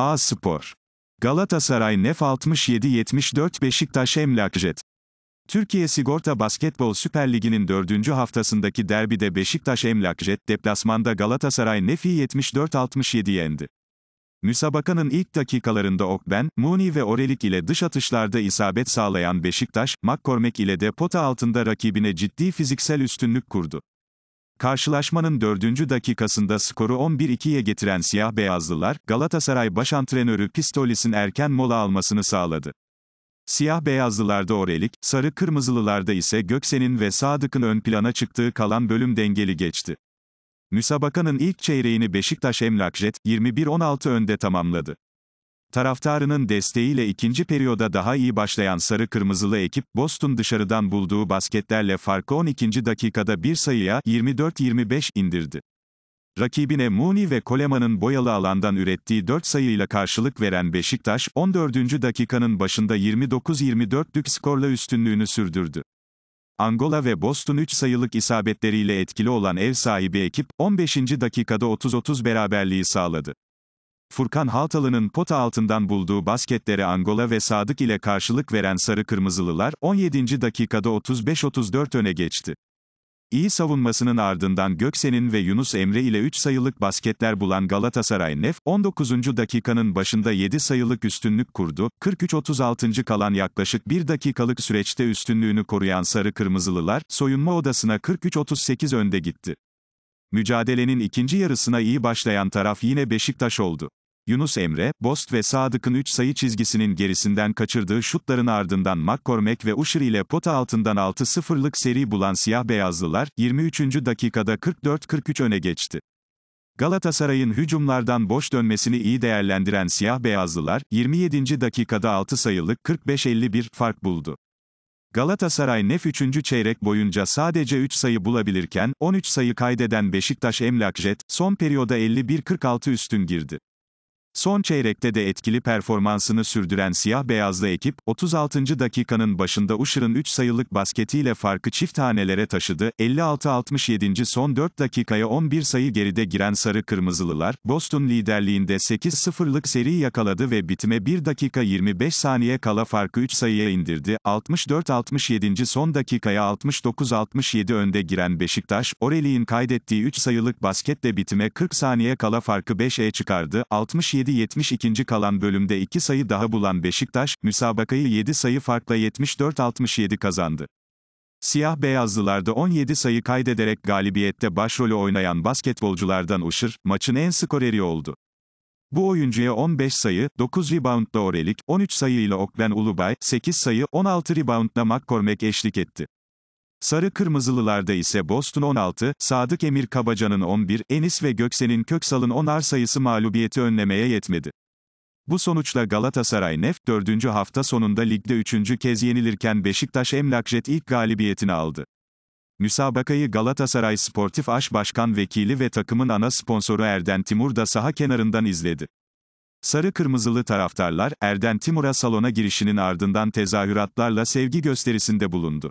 A Spor. Galatasaray Nef 67-74 Beşiktaş Emlakjet. Türkiye Sigorta Basketbol Süper Ligi'nin dördüncü haftasındaki derbide Beşiktaş Emlakjet deplasmanda Galatasaray Nef'i 74-67 yendi. Müsabakanın ilk dakikalarında Okben, Muni ve Orelik ile dış atışlarda isabet sağlayan Beşiktaş, McCormack ile de pota altında rakibine ciddi fiziksel üstünlük kurdu. Karşılaşmanın 4. dakikasında skoru 11-2'ye getiren siyah beyazlılar, Galatasaray baş antrenörü Pistolis'in erken mola almasını sağladı. Siyah beyazlılarda Orelik, sarı kırmızılılarda ise Göksen'in ve Sadık'ın ön plana çıktığı kalan bölüm dengeli geçti. Müsabakanın ilk çeyreğini Beşiktaş Emlakjet, 21-16 önde tamamladı. Taraftarının desteğiyle ikinci periyoda daha iyi başlayan sarı kırmızılı ekip, Boston dışarıdan bulduğu basketlerle farkı 12. dakikada bir sayıya 24-25 indirdi. Rakibine Mooney ve Coleman'ın boyalı alandan ürettiği 4 sayıyla karşılık veren Beşiktaş, 14. dakikanın başında 29-24'lük skorla üstünlüğünü sürdürdü. Angola ve Boston 3 sayılık isabetleriyle etkili olan ev sahibi ekip, 15. dakikada 30-30 beraberliği sağladı. Furkan Haltalı'nın pota altından bulduğu basketlere Angola ve Sadık ile karşılık veren Sarı Kırmızılılar, 17. dakikada 35-34 öne geçti. İyi savunmasının ardından Göksen'in ve Yunus Emre ile 3 sayılık basketler bulan Galatasaray Nef, 19. dakikanın başında 7 sayılık üstünlük kurdu, 43-36. kalan yaklaşık 1 dakikalık süreçte üstünlüğünü koruyan Sarı Kırmızılılar, soyunma odasına 43-38 önde gitti. Mücadelenin ikinci yarısına iyi başlayan taraf yine Beşiktaş oldu. Yunus Emre, Bost ve Sadık'ın 3 sayı çizgisinin gerisinden kaçırdığı şutların ardından McCormack ve Usher ile pota altından 6-0'lık seri bulan siyah beyazlılar, 23. dakikada 44-43 öne geçti. Galatasaray'ın hücumlardan boş dönmesini iyi değerlendiren siyah beyazlılar, 27. dakikada 6 sayılık 45-51 fark buldu. Galatasaray nef 3. çeyrek boyunca sadece 3 sayı bulabilirken, 13 sayı kaydeden Beşiktaş Emlak Jet, son periyoda 51-46 üstün girdi. Son çeyrekte de etkili performansını sürdüren siyah-beyazlı ekip, 36. dakikanın başında Uşır'ın 3 sayılık basketiyle farkı çift hanelere taşıdı, 56-67. son 4 dakikaya 11 sayı geride giren Sarı Kırmızılılar, Boston liderliğinde 8-0'lık seri yakaladı ve bitime 1 dakika 25 saniye kala farkı 3 sayıya indirdi, 64-67. son dakikaya 69-67 önde giren Beşiktaş, Oreli'nin kaydettiği 3 sayılık basketle bitime 40 saniye kala farkı 5'e çıkardı, 67 77-72. kalan bölümde 2 sayı daha bulan Beşiktaş, müsabakayı 7 sayı farkla 74-67 kazandı. Siyah beyazlılarda 17 sayı kaydederek galibiyette başrolü oynayan basketbolculardan Uşır, maçın en skoreri oldu. Bu oyuncuya 15 sayı, 9 reboundla Orelik, 13 sayı ile Okben Ulubay, 8 sayı, 16 reboundla McCormack eşlik etti. Sarı Kırmızılılarda ise Boston 16, Sadık Emir Kabacan'ın 11, Enis ve Göksel'in Köksal'ın 10'ar sayısı mağlubiyeti önlemeye yetmedi. Bu sonuçla Galatasaray Nef 4. hafta sonunda ligde 3. kez yenilirken Beşiktaş Emlakjet ilk galibiyetini aldı. Müsabakayı Galatasaray Sportif Aş Başkan Vekili ve takımın ana sponsoru Erden Timur da saha kenarından izledi. Sarı kırmızılı taraftarlar Erden Timur'a salona girişinin ardından tezahüratlarla sevgi gösterisinde bulundu.